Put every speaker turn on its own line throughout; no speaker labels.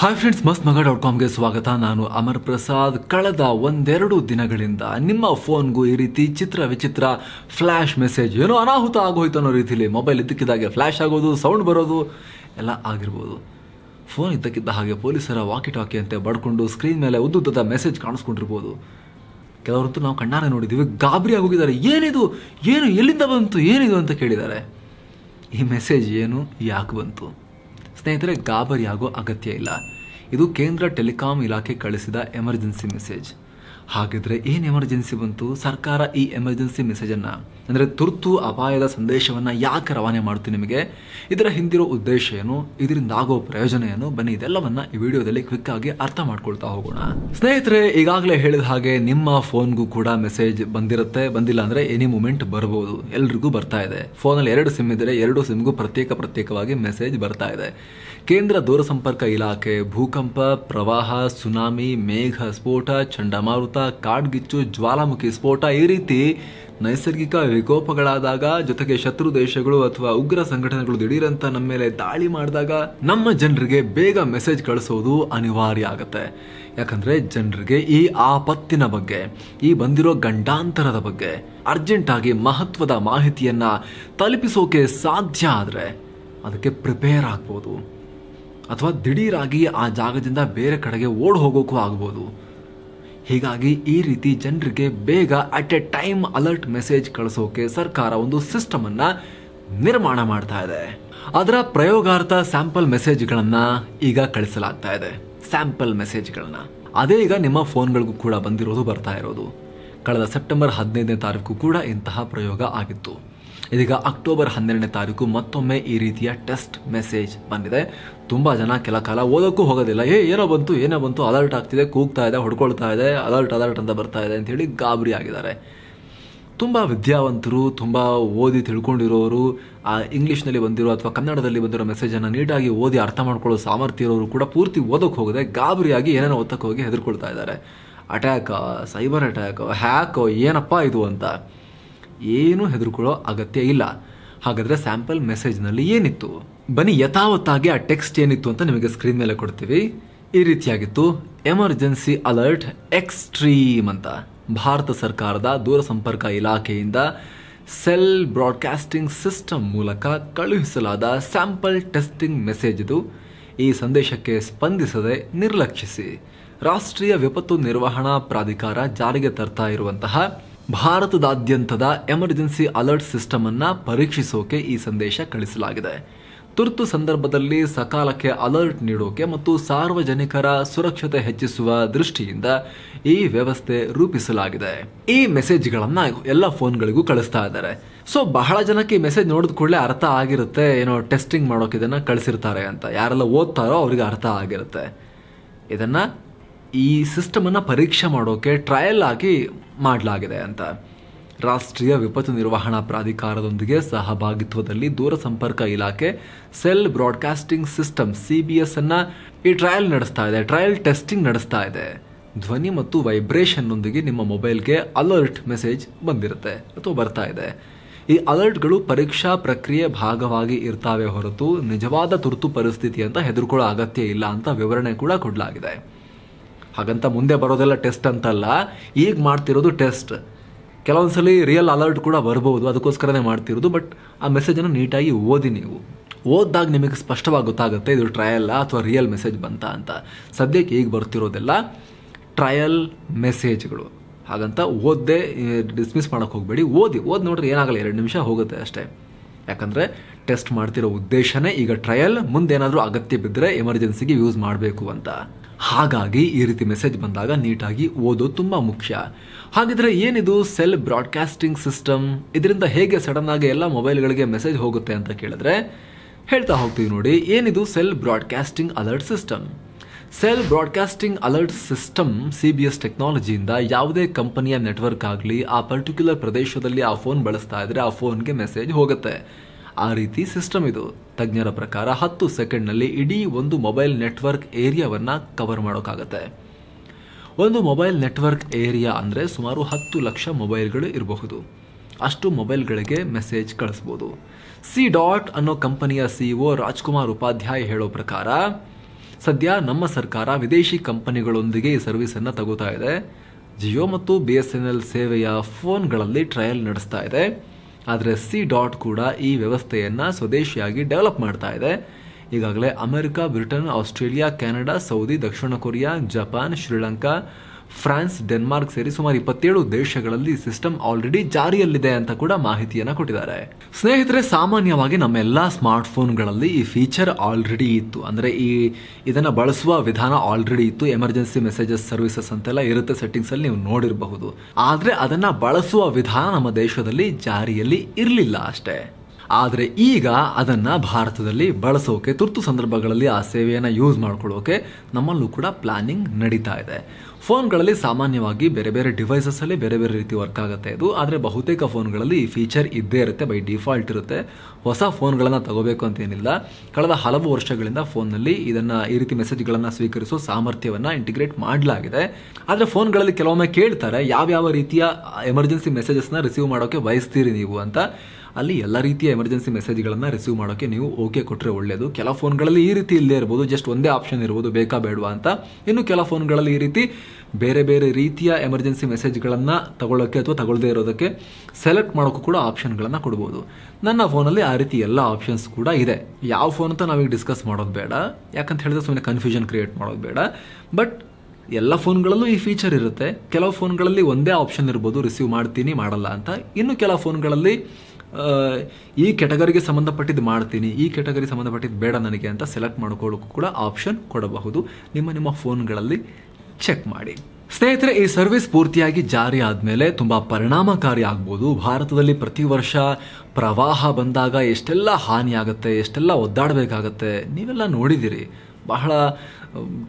hi friends ಮಸ್ತ್ ಮಗ dot ಕಾಮ್ಗೆ ಸ್ವಾಗತ ನಾನು ಅಮರ್ ಪ್ರಸಾದ್ ಕಳೆದ ಒಂದೆರಡು ದಿನಗಳಿಂದ ನಿಮ್ಮ ಫೋನ್ಗೂ ಈ ರೀತಿ ಚಿತ್ರ ವಿಚಿತ್ರ ಫ್ಲ್ಯಾಶ್ ಮೆಸೇಜ್ ಏನೋ ಅನಾಹುತ ಆಗೋಯ್ತು ಅನ್ನೋ ರೀತಿಲಿ ಮೊಬೈಲ್ ಇದ್ದಕ್ಕಿದ್ದಾಗೆ ಫ್ಲ್ಯಾಶ್ ಆಗೋದು ಸೌಂಡ್ ಬರೋದು ಎಲ್ಲ ಆಗಿರ್ಬೋದು ಫೋನ್ ಇದ್ದಕ್ಕಿದ್ದ ಹಾಗೆ ಪೊಲೀಸರ ವಾಕಿ ಟಾಕಿ ಅಂತೆ ಬಡ್ಕೊಂಡು ಸ್ಕ್ರೀನ್ ಮೇಲೆ ಉದ್ದುದ್ದದ ಮೆಸೇಜ್ ಕಾಣಿಸ್ಕೊಂಡಿರ್ಬೋದು ಕೆಲವರಂತೂ ನಾವು ಕಣ್ಣಾರೆ ನೋಡಿದ್ದೀವಿ ಗಾಬರಿ ಹೋಗಿದ್ದಾರೆ ಏನಿದು ಏನು ಎಲ್ಲಿಂದ ಬಂತು ಏನಿದು ಅಂತ ಕೇಳಿದ್ದಾರೆ ಈ ಮೆಸೇಜ್ ಏನು ಯಾಕೆ ಬಂತು ಸ್ನೇಹಿತರೆ ಗಾಬರಿಯಾಗೋ ಅಗತ್ಯ ಇಲ್ಲ ಇದು ಕೇಂದ್ರ ಟೆಲಿಕಾಂ ಇಲಾಖೆ ಕಳಿಸಿದ ಎಮರ್ಜೆನ್ಸಿ ಮೆಸೇಜ್ ಹಾಗಿದ್ರೆ ಏನ್ ಎಮರ್ಜೆನ್ಸಿ ಬಂತು ಸರ್ಕಾರ ಈ ಎಮರ್ಜೆನ್ಸಿ ಮೆಸೇಜನ್ನು ಅಂದ್ರೆ ತುರ್ತು ಅಪಾಯದ ಸಂದೇಶವನ್ನ ಯಾಕೆ ರವಾನೆ ಮಾಡ್ತೀವಿ ನಿಮಗೆ ಇದರ ಹಿಂದಿರೋ ಉದ್ದೇಶ ಏನು ಇದರಿಂದ ಆಗೋ ಪ್ರಯೋಜನ ಏನು ಬನ್ನಿ ಇದೆಲ್ಲವನ್ನ ಈ ವಿಡಿಯೋದಲ್ಲಿ ಕ್ವಿಕ್ ಆಗಿ ಅರ್ಥ ಮಾಡ್ಕೊಳ್ತಾ ಹೋಗೋಣ ಸ್ನೇಹಿತರೆ ಈಗಾಗಲೇ ಹೇಳಿದ ಹಾಗೆ ನಿಮ್ಮ ಫೋನ್ಗೂ ಕೂಡ ಮೆಸೇಜ್ ಬಂದಿರುತ್ತೆ ಬಂದಿಲ್ಲ ಅಂದ್ರೆ ಎನಿ ಮೂಮೆಂಟ್ ಬರಬಹುದು ಎಲ್ರಿಗೂ ಬರ್ತಾ ಇದೆ ಫೋನಲ್ಲಿ ಎರಡು ಸಿಮ್ ಇದ್ದರೆ ಎರಡು ಸಿಮ್ಗೂ ಪ್ರತ್ಯೇಕ ಪ್ರತ್ಯೇಕವಾಗಿ ಮೆಸೇಜ್ ಬರ್ತಾ ಇದೆ ಕೇಂದ್ರ ದೂರಸಂಪರ್ಕ ಇಲಾಖೆ ಭೂಕಂಪ ಪ್ರವಾಹ ಸುನಾಮಿ ಮೇಘ ಸ್ಫೋಟ ಚಂಡಮಾರುತ ಕಾಡ್ಗಿಚ್ಚು ಜ್ವಾಲಾಮುಖಿ ಸ್ಫೋಟ ಈ ರೀತಿ ನೈಸರ್ಗಿಕ ವಿಕೋಪಗಳಾದಾಗ ಜೊತೆಗೆ ಶತ್ರು ದೇಶಗಳು ಅಥವಾ ಉಗ್ರ ಸಂಘಟನೆಗಳು ದಿಢೀರಂತ ನಮ್ಮ ಮೇಲೆ ದಾಳಿ ಮಾಡಿದಾಗ ನಮ್ಮ ಜನರಿಗೆ ಬೇಗ ಮೆಸೇಜ್ ಕಳಿಸೋದು ಅನಿವಾರ್ಯ ಆಗುತ್ತೆ ಯಾಕಂದ್ರೆ ಜನರಿಗೆ ಈ ಆಪತ್ತಿನ ಬಗ್ಗೆ ಈ ಬಂದಿರೋ ಗಂಡಾಂತರದ ಬಗ್ಗೆ ಅರ್ಜೆಂಟ್ ಆಗಿ ಮಹತ್ವದ ಮಾಹಿತಿಯನ್ನ ತಲುಪಿಸೋಕೆ ಸಾಧ್ಯ ಆದರೆ ಅದಕ್ಕೆ ಪ್ರಿಪೇರ್ ಆಗ್ಬೋದು ಅಥವಾ ದಿಢೀರಾಗಿ ಆ ಜಾಗದಿಂದ ಬೇರೆ ಕಡೆಗೆ ಓಡ್ ಹೋಗೋಕ್ಕೂ ಆಗ್ಬೋದು ಹೀಗಾಗಿ ಈ ರೀತಿ ಜನರಿಗೆ ಬೇಗ at a time alert message ಕಳಿಸೋಕೆ ಸರ್ಕಾರ ಒಂದು ಅನ್ನ ನಿರ್ಮಾಣ ಮಾಡ್ತಾ ಇದೆ ಅದರ ಪ್ರಯೋಗಾರ್ಥ ಸ್ಯಾಂಪಲ್ ಮೆಸೇಜ್ಗಳನ್ನು ಈಗ ಕಳಿಸಲಾಗ್ತಾ ಇದೆ ಸ್ಯಾಂಪಲ್ ಮೆಸೇಜ್ಗಳನ್ನು ಅದೇ ಈಗ ನಿಮ್ಮ ಫೋನ್ಗಳಿಗೂ ಕೂಡ ಬಂದಿರೋದು ಬರ್ತಾ ಇರೋದು ಕಳೆದ ಸೆಪ್ಟೆಂಬರ್ ಹದಿನೈದನೇ ತಾರೀಕು ಕೂಡ ಇಂತಹ ಪ್ರಯೋಗ ಆಗಿತ್ತು ಇದೀಗ ಅಕ್ಟೋಬರ್ ಹನ್ನೆರಡನೇ ತಾರೀಕು ಮತ್ತೊಮ್ಮೆ ಈ ರೀತಿಯ ಟೆಸ್ಟ್ ಮೆಸೇಜ್ ಬಂದಿದೆ ತುಂಬ ಜನ ಕೆಲ ಕಾಲ ಓದೋಕ್ಕೂ ಹೋಗೋದಿಲ್ಲ ಏ ಏನೋ ಬಂತು ಏನೋ ಬಂತು ಅಲರ್ಟ್ ಆಗ್ತಿದೆ ಕೂಗ್ತಾ ಇದೆ ಹೊಡ್ಕೊಳ್ತಾ ಇದೆ ಅಲರ್ಟ್ ಅಲರ್ಟ್ ಅಂತ ಬರ್ತಾ ಇದೆ ಅಂತ ಹೇಳಿ ಗಾಬರಿ ಆಗಿದ್ದಾರೆ ತುಂಬ ವಿದ್ಯಾವಂತರು ತುಂಬ ಓದಿ ತಿಳ್ಕೊಂಡಿರೋರು ಆ ಇಂಗ್ಲೀಷ್ನಲ್ಲಿ ಬಂದಿರೋ ಅಥವಾ ಕನ್ನಡದಲ್ಲಿ ಬಂದಿರೋ ಮೆಸೇಜನ್ನು ನೀಟಾಗಿ ಓದಿ ಅರ್ಥ ಮಾಡ್ಕೊಳ್ಳೋ ಸಾಮರ್ಥ್ಯ ಇರೋರು ಕೂಡ ಪೂರ್ತಿ ಓದೋಕ್ಕೆ ಹೋಗದೆ ಗಾಬರಿಯಾಗಿ ಏನೇನೋ ಓದಕ್ಕೆ ಹೋಗಿ ಹೆದರ್ಕೊಳ್ತಾ ಇದ್ದಾರೆ ಅಟ್ಯಾಕ್ ಸೈಬರ್ ಅಟ್ಯಾಕ್ ಹ್ಯಾಕ್ ಏನಪ್ಪ ಇದು ಅಂತ ಏನೂ ಹೆದರ್ಕೊಳ್ಳೋ ಅಗತ್ಯ ಇಲ್ಲ ಹಾಗಾದ್ರೆ ಸ್ಯಾಂಪಲ್ ಮೆಸೇಜ್ನಲ್ಲಿ ಏನಿತ್ತು ಬನ್ನಿ ಯಥಾವತ್ತಾಗಿ ಆ ಟೆಕ್ಸ್ಟ್ ಏನಿತ್ತು ಅಂತ ನಿಮಗೆ ಸ್ಕ್ರೀನ್ ಮೇಲೆ ಕೊಡ್ತೀವಿ ಈ ರೀತಿಯಾಗಿತ್ತು ಎಮರ್ಜೆನ್ಸಿ ಅಲರ್ಟ್ ಎಕ್ಸ್ಟ್ರೀಮ್ ಅಂತ ಭಾರತ ಸರ್ಕಾರದ ದೂರಸಂಪರ್ಕ ಇಲಾಖೆಯಿಂದ ಸೆಲ್ ಬ್ರಾಡ್ಕಾಸ್ಟಿಂಗ್ ಸಿಸ್ಟಮ್ ಮೂಲಕ ಕಳುಹಿಸಲಾದ ಸ್ಯಾಂಪಲ್ ಟೆಸ್ಟಿಂಗ್ ಮೆಸೇಜ್ ಇದು ಈ ಸಂದೇಶಕ್ಕೆ ಸ್ಪಂದಿಸದೆ ನಿರ್ಲಕ್ಷಿಸಿ ರಾಷ್ಟ್ರೀಯ ವಿಪತ್ತು ನಿರ್ವಹಣಾ ಪ್ರಾಧಿಕಾರ ಜಾರಿಗೆ ತರ್ತಾ ಇರುವಂತಹ ಭಾರತದಾದ್ಯಂತದ ಎಮರ್ಜೆನ್ಸಿ ಅಲರ್ಟ್ ಸಿಸ್ಟಮ್ ಅನ್ನ ಪರೀಕ್ಷಿಸೋಕೆ ಈ ಸಂದೇಶ ಕಳಿಸಲಾಗಿದೆ ತುರ್ತು ಸಂದರ್ಭದಲ್ಲಿ ಸಕಾಲಕ್ಕೆ ಅಲರ್ಟ್ ನೀಡೋಕೆ ಮತ್ತು ಸಾರ್ವಜನಿಕರ ಸುರಕ್ಷತೆ ಹೆಚ್ಚಿಸುವ ದೃಷ್ಟಿಯಿಂದ ಈ ವ್ಯವಸ್ಥೆ ರೂಪಿಸಲಾಗಿದೆ ಈ ಮೆಸೇಜ್ಗಳನ್ನು ಎಲ್ಲ ಫೋನ್ಗಳಿಗೂ ಕಳಿಸ್ತಾ ಇದ್ದಾರೆ ಸೊ ಬಹಳ ಜನಕ್ಕೆ ಈ ಮೆಸೇಜ್ ನೋಡಿದ ಕೂಡಲೇ ಅರ್ಥ ಆಗಿರುತ್ತೆ ಏನೋ ಟೆಸ್ಟಿಂಗ್ ಮಾಡೋಕೆ ಇದನ್ನು ಕಳಿಸಿರ್ತಾರೆ ಅಂತ ಯಾರೆಲ್ಲ ಓದ್ತಾರೋ ಅವ್ರಿಗೆ ಅರ್ಥ ಆಗಿರುತ್ತೆ ಇದನ್ನು ಈ ಸಿಸ್ಟಮನ್ನು ಪರೀಕ್ಷೆ ಮಾಡೋಕ್ಕೆ ಟ್ರಯಲ್ ಆಗಿ ಮಾಡಲಾಗಿದೆ ಅಂತ ರಾಷ್ಟ್ರೀಯ ವಿಪತ್ತು ನಿರ್ವಹಣಾ ಪ್ರಾಧಿಕಾರದೊಂದಿಗೆ ಸಹಭಾಗಿತ್ವದಲ್ಲಿ ದೂರಸಂಪರ್ಕ ಇಲಾಖೆ cell broadcasting system C B S ಅನ್ನು ಈ ಟ್ರಯಲ್ ನಡೆಸ್ತಾ ಇದೆ ಟ್ರಯಲ್ ಟೆಸ್ಟಿಂಗ್ ನಡೆಸ್ತಾ ಇದೆ ಧ್ವನಿ ಮತ್ತು ವೈಬ್ರೇಷನ್ನೊಂದಿಗೆ ನಿಮ್ಮ ಮೊಬೈಲ್ಗೆ ಅಲರ್ಟ್ ಮೆಸೇಜ್ ಬಂದಿರುತ್ತೆ ಅಥವಾ ಬರ್ತಾ ಇದೆ ಈ ಅಲರ್ಟ್ಗಳು ಪರೀಕ್ಷಾ ಪ್ರಕ್ರಿಯೆ ಭಾಗವಾಗಿ ಇರ್ತಾವೆ ಹೊರತು ನಿಜವಾದ ತುರ್ತು ಪರಿಸ್ಥಿತಿ ಅಂತ ಹೆದರ್ಕೊಳ್ಳೋ ಅಗತ್ಯ ಇಲ್ಲ ಅಂತ ವಿವರಣೆ ಕೂಡ ಕೊಡಲಾಗಿದೆ ಹಾಗಂತ ಮುಂದೆ ಬರೋದೆಲ್ಲ ಟೆಸ್ಟ್ ಅಂತಲ್ಲ ಈಗ ಮಾಡ್ತಿರೋದು ಟೆಸ್ಟ್ ಕೆಲವೊಂದು ರಿಯಲ್ ಅಲರ್ಟ್ ಕೂಡ ಬರ್ಬೋದು ಅದಕ್ಕೋಸ್ಕರನೇ ಮಾಡ್ತಿರೋದು ಬಟ್ ಆ ಮೆಸೇಜನ್ನು ನೀಟಾಗಿ ಓದಿ ನೀವು ಓದಿದಾಗ ನಿಮಗೆ ಸ್ಪಷ್ಟವಾಗಿ ಗೊತ್ತಾಗುತ್ತೆ ಇದು ಟ್ರಯಲ್ ಅಥವಾ ರಿಯಲ್ ಮೆಸೇಜ್ ಬಂತ ಅಂತ ಸದ್ಯಕ್ಕೆ ಈಗ ಬರ್ತಿರೋದೆಲ್ಲ ಟ್ರಯಲ್ ಮೆಸೇಜ್ಗಳು ಹಾಗಂತ ಓದದೆ ಡಿಸ್ಮಿಸ್ ಮಾಡೋಕ್ಕೆ ಹೋಗಬೇಡಿ ಓದಿ ಓದಿ ನೋಡ್ರಿ ಏನಾಗಲ್ಲ ಎರಡು ನಿಮಿಷ ಹೋಗುತ್ತೆ ಅಷ್ಟೇ ಯಾಕಂದರೆ ಟೆಸ್ಟ್ ಮಾಡ್ತಿರೋ ಉದ್ದೇಶನೇ ಈಗ ಟ್ರಯಲ್ ಮುಂದೇನಾದರೂ ಅಗತ್ಯ ಬಿದ್ದರೆ ಎಮರ್ಜೆನ್ಸಿಗೆ ಯೂಸ್ ಮಾಡಬೇಕು ಅಂತ ಹಾಗಾಗಿ ಈ ರೀತಿ ಮೆಸೇಜ್ ಬಂದಾಗ ನೀಟಾಗಿ ಓದೋದು ತುಂಬ ಮುಖ್ಯ ಹಾಗಿದ್ರೆ ಏನಿದು ಸೆಲ್ ಬ್ರಾಡ್ಕಾಸ್ಟಿಂಗ್ ಸಿಸ್ಟಮ್ ಇದರಿಂದ ಹೇಗೆ ಸಡನ್ ಆಗಿ ಎಲ್ಲ ಮೊಬೈಲ್ಗಳಿಗೆ ಮೆಸೇಜ್ ಹೋಗುತ್ತೆ ಅಂತ ಕೇಳಿದ್ರೆ ಹೇಳ್ತಾ ಹೋಗ್ತೀವಿ ನೋಡಿ ಏನಿದು cell broadcasting alert system cell broadcasting alert system C B S ಟೆಕ್ನಾಲಜಿಯಿಂದ ಯಾವುದೇ ಕಂಪನಿಯ ನೆಟ್ವರ್ಕ್ ಆಗಲಿ ಆ ಪರ್ಟಿಕ್ಯುಲರ್ ಪ್ರದೇಶದಲ್ಲಿ ಆ ಫೋನ್ ಬಳಸ್ತಾ ಇದ್ರೆ ಆ ಫೋನ್ಗೆ ಮೆಸೇಜ್ ಹೋಗುತ್ತೆ ಆ ರೀತಿ ಸಿಸ್ಟಮ್ ಇದು ತಜ್ಞರ ಪ್ರಕಾರ ಹತ್ತು ಸೆಕೆಂಡ್ನಲ್ಲಿ ಇಡೀ ಒಂದು ಮೊಬೈಲ್ ನೆಟ್ವರ್ಕ್ ಏರಿಯಾವನ್ನು ಕವರ್ ಮಾಡೋಕ್ಕಾಗತ್ತೆ ಒಂದು ಮೊಬೈಲ್ ನೆಟ್ವರ್ಕ್ ಏರಿಯಾ ಅಂದರೆ ಸುಮಾರು ಹತ್ತು ಲಕ್ಷ ಮೊಬೈಲ್ಗಳು ಇರಬಹುದು ಅಷ್ಟು ಮೊಬೈಲ್ಗಳಿಗೆ ಮೆಸೇಜ್ ಕಳಿಸ್ಬೋದು ಸಿ ಡಾಟ್ ಅನ್ನೋ ಕಂಪನಿಯ ಸಿಇಒ e ರಾಜ್ಕುಮಾರ್ ಉಪಾಧ್ಯಾಯ ಹೇಳೋ ಪ್ರಕಾರ ಸದ್ಯ ನಮ್ಮ ಸರ್ಕಾರ ವಿದೇಶಿ ಕಂಪನಿಗಳೊಂದಿಗೆ ಈ ಸರ್ವಿಸನ್ನು ತಗೋತಾ ಇದೆ ಜಿಯೋ ಮತ್ತು ಬಿ ಎಸ್ ಎನ್ ಎಲ್ ಸೇವೆಯ ಫೋನ್ಗಳಲ್ಲಿ ಟ್ರಯಲ್ ನಡೆಸ್ತಾ ಇದೆ ಆದರೆ ಸಿ ಡಾಟ್ ಕೂಡ ಈ ವ್ಯವಸ್ಥೆಯನ್ನು ಸ್ವದೇಶಿಯಾಗಿ ಡೆವಲಪ್ ಮಾಡ್ತಾ ಇದೆ ಈಗಾಗಲೇ America Britain Australia Canada Saudi ದಕ್ಷಿಣ Korea Japan Sri Lanka France Denmark ಸೇರಿ ಸುಮಾರು ಇಪ್ಪತ್ತೇಳು ದೇಶಗಳಲ್ಲಿ ಸಿಸ್ಟಮ್ ಆಲ್ರೆಡಿ ಜಾರಿಯಲ್ಲಿದೆ ಅಂತ ಕೂಡ ಮಾಹಿತಿಯನ್ನ ಕೊಟ್ಟಿದ್ದಾರೆ ಸ್ನೇಹಿತರೆ ಸಾಮಾನ್ಯವಾಗಿ ನಮ್ಮೆಲ್ಲ ಸ್ಮಾರ್ಟ್ ಫೋನ್ಗಳಲ್ಲಿ ಈ ಫೀಚರ್ ಆಲ್ರೆಡಿ ಇತ್ತು ಅಂದ್ರೆ ಈ ಇದನ್ನ ಬಳಸುವ ವಿಧಾನ ಆಲ್ರೆಡಿ ಇತ್ತು ಎಮರ್ಜೆನ್ಸಿ ಮೆಸೇಜಸ್ ಸರ್ವಿಸಸ್ ಅಂತೆಲ್ಲ ಇರುತ್ತೆ ಸೆಟ್ಟಿಂಗ್ಸ್ ಅಲ್ಲಿ ನೀವು ನೋಡಿರಬಹುದು ಆದರೆ ಅದನ್ನ ಬಳಸುವ ವಿಧಾನ ನಮ್ಮ ದೇಶದಲ್ಲಿ ಜಾರಿಯಲ್ಲಿ ಇರಲಿಲ್ಲ ಅಷ್ಟೇ ಆದರೆ ಈಗ ಅದನ್ನು ಭಾರತದಲ್ಲಿ ಬಳಸೋಕೆ ತುರ್ತು ಸಂದರ್ಭಗಳಲ್ಲಿ ಆ ಸೇವೆಯನ್ನು ಯೂಸ್ ಮಾಡ್ಕೊಳ್ಳೋಕೆ ನಮ್ಮಲ್ಲೂ ಕೂಡ ಪ್ಲಾನಿಂಗ್ ನಡೀತಾ ಇದೆ ಫೋನ್ಗಳಲ್ಲಿ ಸಾಮಾನ್ಯವಾಗಿ ಬೇರೆ ಬೇರೆ ಅಲ್ಲಿ ಬೇರೆ ಬೇರೆ ರೀತಿ ವರ್ಕ್ ಆಗುತ್ತೆ ಇದು ಆದರೆ ಬಹುತೇಕ ಫೋನ್ಗಳಲ್ಲಿ ಈ ಫೀಚರ್ ಇದ್ದೇ ಇರುತ್ತೆ ಬೈ ಡಿಫಾಲ್ಟ್ ಇರುತ್ತೆ ಹೊಸ ಫೋನ್ಗಳನ್ನು ತಗೋಬೇಕು ಅಂತೇನಿಲ್ಲ ಕಳೆದ ಹಲವು ವರ್ಷಗಳಿಂದ ಫೋನ್ನಲ್ಲಿ ಇದನ್ನು ಈ ರೀತಿ ಮೆಸೇಜ್ಗಳನ್ನು ಸ್ವೀಕರಿಸೋ ಸಾಮರ್ಥ್ಯವನ್ನು ಇಂಟಿಗ್ರೇಟ್ ಮಾಡಲಾಗಿದೆ ಆದರೆ ಫೋನ್ಗಳಲ್ಲಿ ಕೆಲವೊಮ್ಮೆ ಕೇಳ್ತಾರೆ ಯಾವ್ಯಾವ ರೀತಿಯ ಎಮರ್ಜೆನ್ಸಿ ಮೆಸೇಜಸ್ನ ರಿಸೀವ್ ಮಾಡೋಕೆ ಬಯಸ್ತೀರಿ ನೀವು ಅಂತ ಅಲ್ಲಿ ಎಲ್ಲ ರೀತಿಯ ಎಮರ್ಜೆನ್ಸಿ ಮೆಸೇಜ್ಗಳನ್ನು ರಿಸೀವ್ ಮಾಡೋಕೆ ನೀವು ಓಕೆ ಕೊಟ್ಟರೆ ಒಳ್ಳೆಯದು ಕೆಲ ಫೋನ್ಗಳಲ್ಲಿ ಈ ರೀತಿ ಇಲ್ಲದೆ ಇರ್ಬೋದು ಜಸ್ಟ್ ಒಂದೇ ಆಪ್ಷನ್ ಇರ್ಬೋದು ಬೇಕಾ ಬೇಡವಾ ಅಂತ ಇನ್ನು ಕೆಲ ಫೋನ್ಗಳಲ್ಲಿ ಈ ರೀತಿ ಬೇರೆ ಬೇರೆ ರೀತಿಯ ಎಮರ್ಜೆನ್ಸಿ ಮೆಸೇಜ್ಗಳನ್ನು ತಗೊಳ್ಳೋಕ್ಕೆ ಅಥವಾ ತಗೊಳ್ಳದೇ ಇರೋದಕ್ಕೆ ಸೆಲೆಕ್ಟ್ ಮಾಡೋಕ್ಕೂ ಕೂಡ ಆಪ್ಷನ್ಗಳನ್ನು ಕೊಡ್ಬೋದು ನನ್ನ ಫೋನಲ್ಲಿ ಆ ರೀತಿ ಎಲ್ಲ ಆಪ್ಷನ್ಸ್ ಕೂಡ ಇದೆ ಯಾವ ಫೋನ್ ಅಂತ ನಾವೀಗ ಡಿಸ್ಕಸ್ ಮಾಡೋದು ಬೇಡ ಯಾಕಂತ ಹೇಳಿದ್ರೆ ಸುಮ್ಮನೆ ಕನ್ಫ್ಯೂಷನ್ ಕ್ರಿಯೇಟ್ ಮಾಡೋದು ಬೇಡ ಬಟ್ ಎಲ್ಲ ಫೋನ್ಗಳಲ್ಲೂ ಈ ಫೀಚರ್ ಇರುತ್ತೆ ಕೆಲವು ಫೋನ್ಗಳಲ್ಲಿ ಒಂದೇ ಆಪ್ಷನ್ ಇರ್ಬೋದು ರಿಸೀವ್ ಮಾಡ್ತೀನಿ ಮಾಡಲ್ಲ ಅಂತ ಇನ್ನು ಕೆಲವು ಫೋನ್ಗಳಲ್ಲಿ ಈ ಕೆಟಗರಿಗೆ ಸಂಬಂಧಪಟ್ಟಿದ್ದು ಮಾಡ್ತೀನಿ ಈ ಕೆಟಗರಿ ಸಂಬಂಧಪಟ್ಟಿದ್ದು ಬೇಡ ನನಗೆ ಅಂತ ಸೆಲೆಕ್ಟ್ ಮಾಡ್ಕೊಳ್ಳೋಕ್ಕೂ ಕೂಡ ಆಪ್ಷನ್ ಕೊಡಬಹುದು ನಿಮ್ಮ ನಿಮ್ಮ ಫೋನ್ಗಳಲ್ಲಿ ಚೆಕ್ ಮಾಡಿ ಸ್ನೇಹಿತರೆ ಈ ಸರ್ವಿಸ್ ಪೂರ್ತಿಯಾಗಿ ಜಾರಿ ಆದಮೇಲೆ ತುಂಬ ಪರಿಣಾಮಕಾರಿ ಆಗ್ಬೋದು ಭಾರತದಲ್ಲಿ ಪ್ರತಿ ವರ್ಷ ಪ್ರವಾಹ ಬಂದಾಗ ಎಷ್ಟೆಲ್ಲ ಹಾನಿಯಾಗುತ್ತೆ ಎಷ್ಟೆಲ್ಲ ಒದ್ದಾಡಬೇಕಾಗತ್ತೆ ನೀವೆಲ್ಲ ನೋಡಿದಿರಿ ಬಹಳ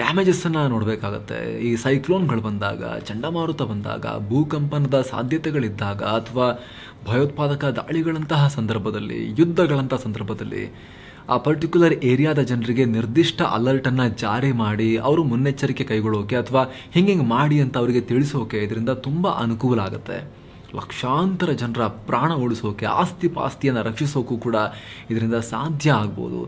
ಡ್ಯಾಮೇಜಸ್ಸನ್ನು ನೋಡಬೇಕಾಗತ್ತೆ ಈ ಸೈಕ್ಲೋನ್ಗಳು ಬಂದಾಗ ಚಂಡಮಾರುತ ಬಂದಾಗ ಭೂಕಂಪನದ ಸಾಧ್ಯತೆಗಳಿದ್ದಾಗ ಅಥವಾ ಭಯೋತ್ಪಾದಕ ದಾಳಿಗಳಂತಹ ಸಂದರ್ಭದಲ್ಲಿ ಯುದ್ಧಗಳಂತಹ ಸಂದರ್ಭದಲ್ಲಿ ಆ ಪರ್ಟಿಕ್ಯುಲರ್ ಏರಿಯಾದ ಜನರಿಗೆ ನಿರ್ದಿಷ್ಟ ಅಲರ್ಟನ್ನು ಜಾರಿ ಮಾಡಿ ಅವರು ಮುನ್ನೆಚ್ಚರಿಕೆ ಕೈಗೊಳ್ಳೋಕೆ ಅಥವಾ ಹಿಂಗೆ ಹಿಂಗೆ ಮಾಡಿ ಅಂತ ಅವರಿಗೆ ತಿಳಿಸೋಕೆ ಇದರಿಂದ ತುಂಬ ಅನುಕೂಲ ಆಗುತ್ತೆ ಲಕ್ಷಾಂತರ ಜನರ ಪ್ರಾಣ ಉಳಿಸೋಕೆ ಆಸ್ತಿ ಪಾಸ್ತಿಯನ್ನು ರಕ್ಷಿಸೋಕ್ಕೂ ಕೂಡ ಇದರಿಂದ ಸಾಧ್ಯ ಆಗ್ಬೋದು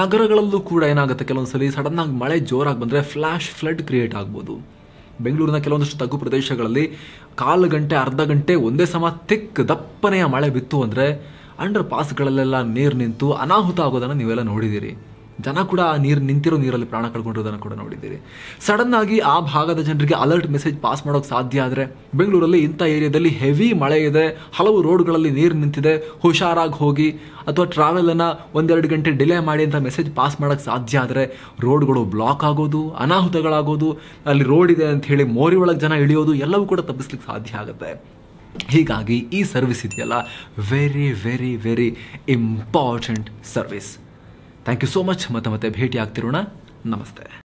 ನಗರಗಳಲ್ಲೂ ಕೂಡ ಏನಾಗುತ್ತೆ ಕೆಲವೊಂದು ಸಲ ಸಡನ್ನಾಗಿ ಮಳೆ ಜೋರಾಗಿ ಬಂದರೆ ಫ್ಲ್ಯಾಶ್ ಫ್ಲಡ್ ಕ್ರಿಯೇಟ್ ಆಗ್ಬೋದು ಬೆಂಗಳೂರಿನ ಕೆಲವೊಂದಷ್ಟು ತಗ್ಗು ಪ್ರದೇಶಗಳಲ್ಲಿ ಕಾಲು ಗಂಟೆ ಅರ್ಧ ಗಂಟೆ ಒಂದೇ ಸಮ ತಿಕ್ ದಪ್ಪನೆಯ ಮಳೆ ಬಿತ್ತು ಅಂದರೆ ಅಂಡರ್ ಪಾಸ್ಗಳಲ್ಲೆಲ್ಲ ನೀರು ನಿಂತು ಅನಾಹುತ ಆಗೋದನ್ನು ನೀವೆಲ್ಲ ನೋಡಿದ್ದೀರಿ ಜನ ಕೂಡ ಆ ನೀರು ನಿಂತಿರೋ ನೀರಲ್ಲಿ ಪ್ರಾಣ ಕಳ್ಕೊಂಡಿರೋದನ್ನು ಕೂಡ ನೋಡಿದ್ದೀರಿ ಸಡನ್ ಆಗಿ ಆ ಭಾಗದ ಜನರಿಗೆ ಅಲರ್ಟ್ ಮೆಸೇಜ್ ಪಾಸ್ ಮಾಡೋಕೆ ಸಾಧ್ಯ ಆದರೆ ಬೆಂಗಳೂರಲ್ಲಿ ಇಂಥ ಏರಿಯಾದಲ್ಲಿ ಹೆವಿ ಮಳೆ ಇದೆ ಹಲವು ರೋಡ್ಗಳಲ್ಲಿ ನೀರು ನಿಂತಿದೆ ಹುಷಾರಾಗಿ ಹೋಗಿ ಅಥವಾ ಟ್ರಾವೆಲನ್ನು ಒಂದೆರಡು ಗಂಟೆ ಡಿಲೇ ಮಾಡಿ ಅಂತ ಮೆಸೇಜ್ ಪಾಸ್ ಮಾಡೋಕ್ಕೆ ಸಾಧ್ಯ ಆದರೆ ರೋಡ್ಗಳು ಬ್ಲಾಕ್ ಆಗೋದು ಅನಾಹುತಗಳಾಗೋದು ಅಲ್ಲಿ ರೋಡ್ ಇದೆ ಅಂತ ಹೇಳಿ ಮೋರಿ ಒಳಗೆ ಜನ ಇಳಿಯೋದು ಎಲ್ಲವೂ ಕೂಡ ತಪ್ಪಿಸ್ಲಿಕ್ಕೆ ಸಾಧ್ಯ ಆಗುತ್ತೆ ಹೀಗಾಗಿ ಈ ಸರ್ವಿಸ್ ಇದೆಯಲ್ಲ very very very important service thank you so much ಮತ್ತೆ ಮತ್ತೆ ಭೇಟಿ ಆಗ್ತಿರೋಣ ನಮಸ್ತೆ